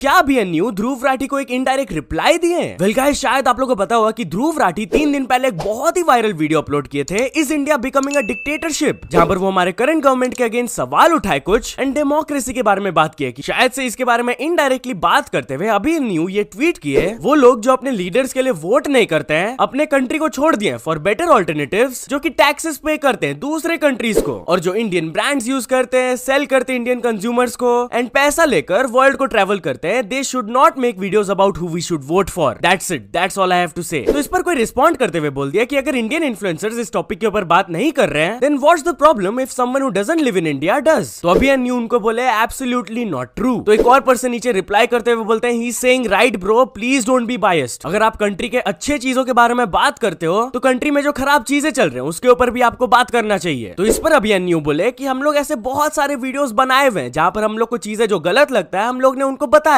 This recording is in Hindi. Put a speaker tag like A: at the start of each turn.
A: क्या बीएन न्यू ध्रुव राठी को एक इनडायरेक्ट रिप्लाई दिए वेल गाइस शायद आप लोगों को पता होगा कि ध्रुव राठी तीन दिन पहले एक बहुत ही वायरल वीडियो अपलोड किए थे is India becoming a dictatorship जहां पर वो हमारे करंट गवर्नमेंट के अगेंस्ट सवाल उठाए कुछ एंड डेमोक्रेसी के बारे में बात किए कि शायद से इसके बारे में इनडायरेक्टली बात करते हुए अभी न्यू ये ट्वीट किए वो लोग जो अपने लीडर्स के लिए वोट नहीं करते हैं अपने कंट्री को छोड़ दिए फॉर बेटर ऑल्टरनेटिव जो की टैक्सेस पे करते हैं दूसरे कंट्रीज को और जो इंडियन ब्रांड्स यूज करते हैं सेल करते इंडियन कंज्यूमर्स को एंड पैसा लेकर वर्ल्ड को ट्रेवल करते हैं करते हैं they should not make video about who we should vote for that's it that's all I have to say तो इस पर कोई रिस्पॉन्ड करते हुए बोल दिया कि अगर इंडियन इन्फ्लुएंसर्स इस टॉपिक के ऊपर बात नहीं कर रहे हैं then what the problem if someone who doesn't live in India does तो अभी अन्यू उनको बोले एब्सोल्यूटली नॉट ट्रू तो एक और पर्सन नीचे रिप्लाई करते हुए बोलते हैं he saying right bro please don't be biased अगर आप कंट्री के अच्छे चीजों के बारे में बात करते हो तो कंट्री में जो खराब चीजें चल रहे हैं उसके ऊपर भी आपको बात करना चाहिए तो इस पर अभी अन्यू बोले कि हम लोग ऐसे बहुत सारे वीडियोस बनाए हुए हैं जहां पर हम लोग को चीजें जो गलत लगता है हम लोग ने उनको बताया